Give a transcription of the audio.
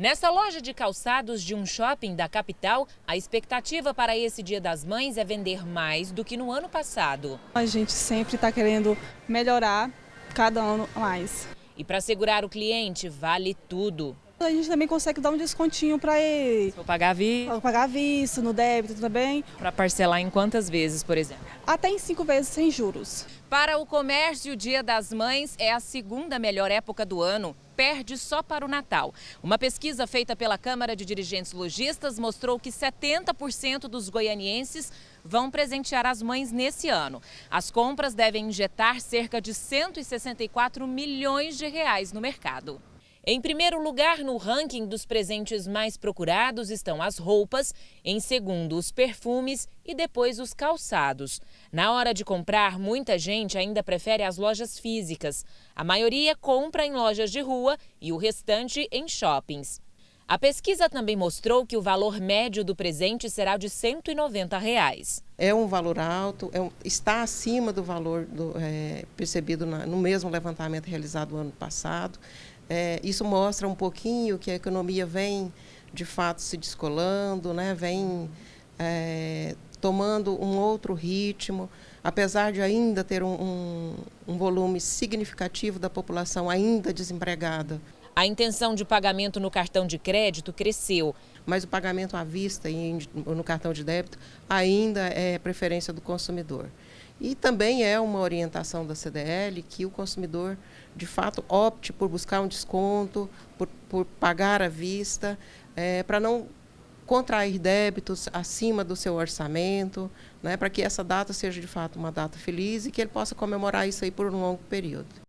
Nessa loja de calçados de um shopping da capital, a expectativa para esse Dia das Mães é vender mais do que no ano passado. A gente sempre está querendo melhorar cada ano mais. E para segurar o cliente, vale tudo. A gente também consegue dar um descontinho para ele. Vou pagar a vista. Vou pagar a vista, no débito também. Para parcelar em quantas vezes, por exemplo? Até em cinco vezes sem juros. Para o comércio, o Dia das Mães é a segunda melhor época do ano perde só para o Natal. Uma pesquisa feita pela Câmara de Dirigentes Logistas mostrou que 70% dos goianienses vão presentear as mães nesse ano. As compras devem injetar cerca de 164 milhões de reais no mercado. Em primeiro lugar, no ranking dos presentes mais procurados estão as roupas, em segundo, os perfumes e depois os calçados. Na hora de comprar, muita gente ainda prefere as lojas físicas. A maioria compra em lojas de rua e o restante em shoppings. A pesquisa também mostrou que o valor médio do presente será de R$ 190. Reais. É um valor alto, é um, está acima do valor do, é, percebido na, no mesmo levantamento realizado no ano passado. É, isso mostra um pouquinho que a economia vem, de fato, se descolando, né? vem é, tomando um outro ritmo, apesar de ainda ter um, um, um volume significativo da população ainda desempregada. A intenção de pagamento no cartão de crédito cresceu. Mas o pagamento à vista e no cartão de débito ainda é preferência do consumidor. E também é uma orientação da CDL que o consumidor, de fato, opte por buscar um desconto, por, por pagar à vista, é, para não contrair débitos acima do seu orçamento, né, para que essa data seja, de fato, uma data feliz e que ele possa comemorar isso aí por um longo período.